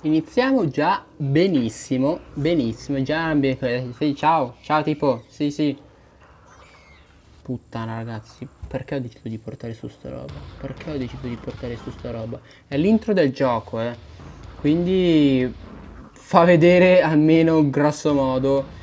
Iniziamo già benissimo, benissimo, già sì, ciao, ciao tipo, sì sì. Puttana ragazzi, perché ho deciso di portare su sta roba? Perché ho deciso di portare su sta roba? È l'intro del gioco, eh. Quindi fa vedere almeno grosso modo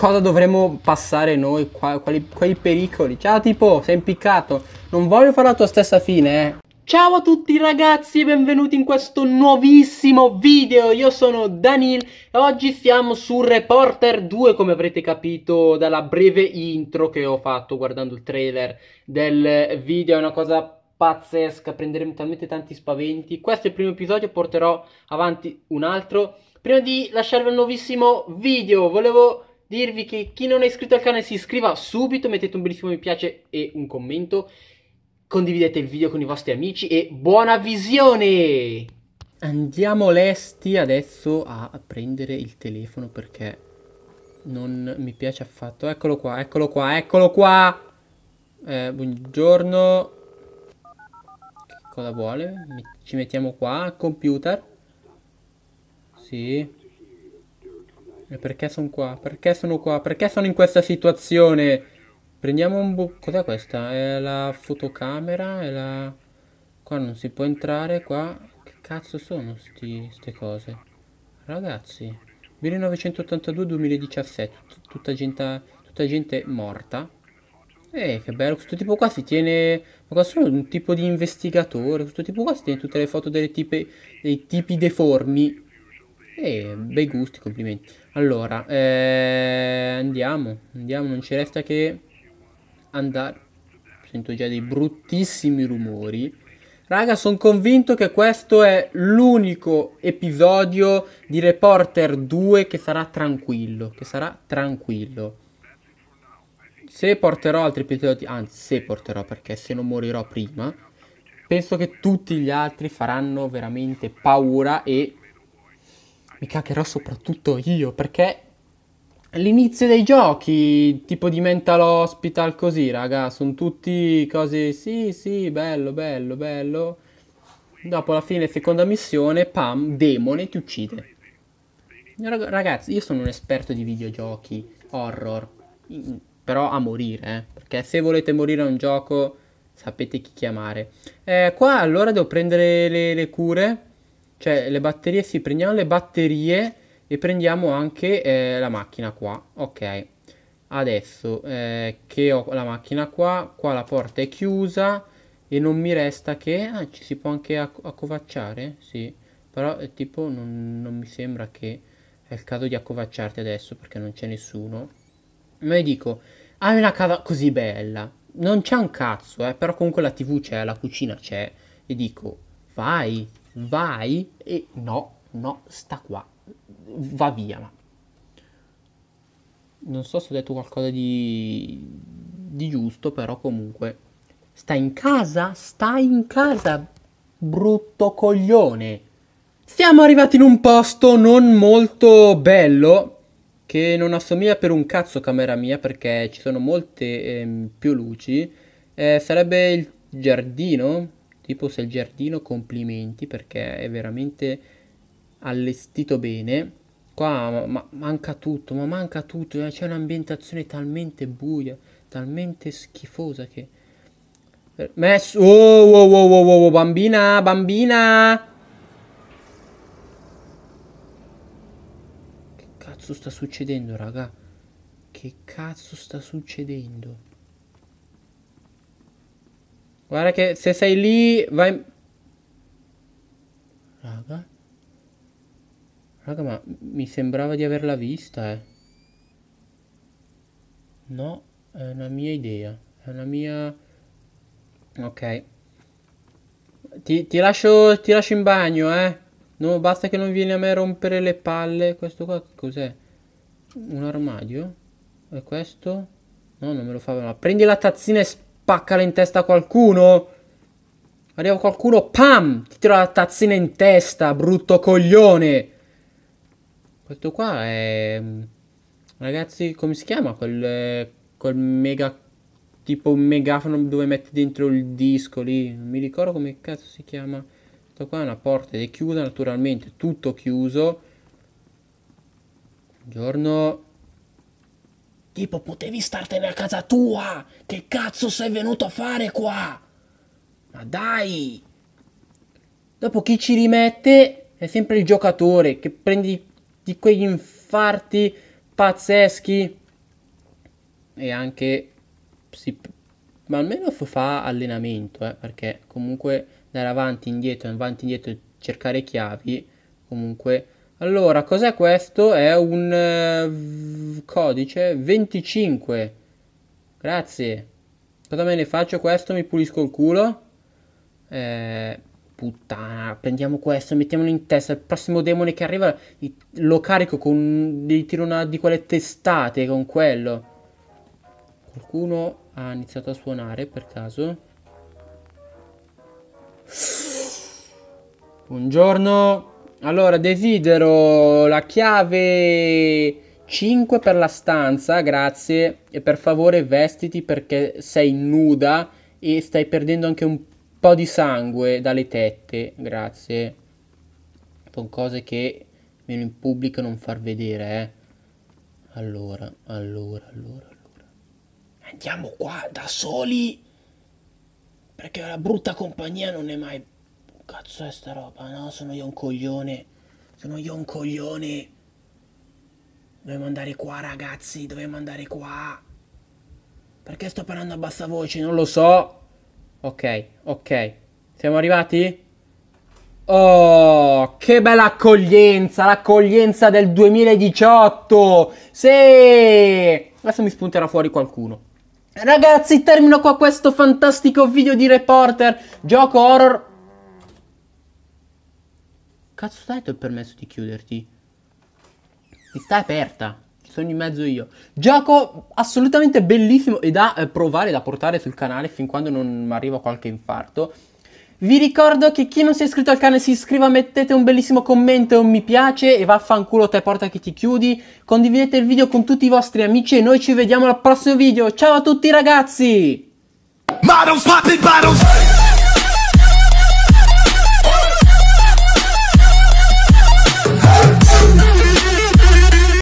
cosa dovremmo passare noi, quali, quali pericoli. Ciao tipo, sei impiccato, non voglio fare la tua stessa fine, eh. Ciao a tutti ragazzi e benvenuti in questo nuovissimo video, io sono Danil e oggi siamo su Reporter 2 come avrete capito dalla breve intro che ho fatto guardando il trailer del video, è una cosa pazzesca, prenderemo talmente tanti spaventi. Questo è il primo episodio, porterò avanti un altro. Prima di lasciarvi un nuovissimo video, volevo dirvi che chi non è iscritto al canale si iscriva subito, mettete un bellissimo mi piace e un commento, condividete il video con i vostri amici e buona visione! Andiamo lesti adesso a prendere il telefono perché non mi piace affatto. Eccolo qua, eccolo qua, eccolo qua! Eh, buongiorno. Che cosa vuole? Ci mettiamo qua, computer. Sì, e perché sono qua? Perché sono qua? Perché sono in questa situazione? Prendiamo un bu... Cos'è questa? È la fotocamera? È la... Qua non si può entrare, qua... Che cazzo sono sti... ste cose? Ragazzi... 1982-2017, tutta gente, tutta gente morta. Eh, che bello, questo tipo qua si tiene... Ma qua sono un tipo di investigatore, questo tipo qua si tiene tutte le foto delle tipe, dei tipi deformi. Eh, bei gusti, complimenti. Allora, eh, andiamo, andiamo, non ci resta che andare. Sento già dei bruttissimi rumori. Raga, sono convinto che questo è l'unico episodio di Reporter 2 che sarà tranquillo, che sarà tranquillo. Se porterò altri episodi, anzi se porterò perché se non morirò prima, penso che tutti gli altri faranno veramente paura e mi cagherò soprattutto io perché l'inizio dei giochi, tipo di Mental Hospital così, raga, sono tutti cose sì, sì, bello, bello, bello. Dopo la fine seconda missione, pam, demone ti uccide. Ragazzi, io sono un esperto di videogiochi horror, però a morire, eh, perché se volete morire a un gioco sapete chi chiamare. Eh, qua allora devo prendere le, le cure cioè le batterie, sì, prendiamo le batterie e prendiamo anche eh, la macchina qua. Ok. Adesso eh, che ho la macchina qua, qua la porta è chiusa e non mi resta che... Ah, ci si può anche acc accovacciare? Sì. Però eh, tipo non, non mi sembra che è il caso di accovacciarti adesso perché non c'è nessuno. Ma io dico, hai ah, una casa così bella. Non c'è un cazzo, eh, però comunque la tv c'è, la cucina c'è. E dico, vai, vai e no, no, sta qua, va via. Ma. Non so se ho detto qualcosa di, di giusto, però comunque sta in casa, sta in casa, brutto coglione. Siamo arrivati in un posto non molto bello, che non assomiglia per un cazzo a camera mia perché ci sono molte eh, più luci. Eh, sarebbe il giardino, tipo se il giardino complimenti perché è veramente allestito bene. Qua ma, manca tutto, ma manca tutto, c'è un'ambientazione talmente buia, talmente schifosa che... Messo... Oh, oh, oh, oh, oh, bambina, bambina! Che cazzo sta succedendo, raga? Che cazzo sta succedendo? Guarda che se sei lì, vai... Raga? Raga, ma mi sembrava di averla vista, eh. No, è una mia idea. È una mia... Ok. Ti, ti, lascio, ti lascio in bagno, eh. No, basta che non vieni a me a rompere le palle. Questo qua cos'è? Un armadio? E questo? No, non me lo fa. Ma prendi la tazzina e spaccala in testa a qualcuno. Arriva qualcuno, pam! Ti tira la tazzina in testa, brutto coglione. Questo qua è... Mm, ragazzi, come si chiama? Quel, quel mega... Tipo un megafono dove metti dentro il disco lì. Non mi ricordo come cazzo si chiama. Questo qua è una porta ed è chiusa naturalmente. Tutto chiuso. Buongiorno. Tipo, potevi startene a casa tua! Che cazzo sei venuto a fare qua? Ma dai! Dopo chi ci rimette è sempre il giocatore che prende di quegli infarti pazzeschi e anche si, ma almeno fa allenamento eh, perché comunque andare avanti indietro avanti indietro cercare chiavi comunque allora, cos'è questo? È un eh, codice 25. Grazie. Cosa me ne faccio questo? Mi pulisco il culo? Eh, puttana, prendiamo questo, mettiamolo in testa. Il prossimo demone che arriva lo carico con... Gli tiro una di quelle testate con quello. Qualcuno ha iniziato a suonare per caso. Buongiorno. Allora, desidero la chiave 5 per la stanza, grazie. E per favore vestiti perché sei nuda e stai perdendo anche un po' di sangue dalle tette, grazie. Sono cose che meno in pubblico non far vedere, eh. Allora, allora, allora, allora. Andiamo qua da soli. Perché la brutta compagnia non è mai cazzo è sta roba? No, sono io un coglione. Sono io un coglione. Dovevo andare qua, ragazzi. Dovevo andare qua. Perché sto parlando a bassa voce? Non lo so. Ok, ok. Siamo arrivati? Oh, che bella accoglienza! L'accoglienza del 2018! Sì! Adesso mi spunterà fuori qualcuno. Ragazzi, termino qua questo fantastico video di reporter. Gioco horror Cazzo dai ti ho permesso di chiuderti? Mi stai aperta. Ci sono in mezzo io. Gioco assolutamente bellissimo e da eh, provare, da portare sul canale fin quando non arriva qualche infarto. Vi ricordo che chi non si è iscritto al canale si iscriva, mettete un bellissimo commento e un mi piace e vaffanculo te porta che ti chiudi. Condividete il video con tutti i vostri amici e noi ci vediamo al prossimo video. Ciao a tutti ragazzi! Models,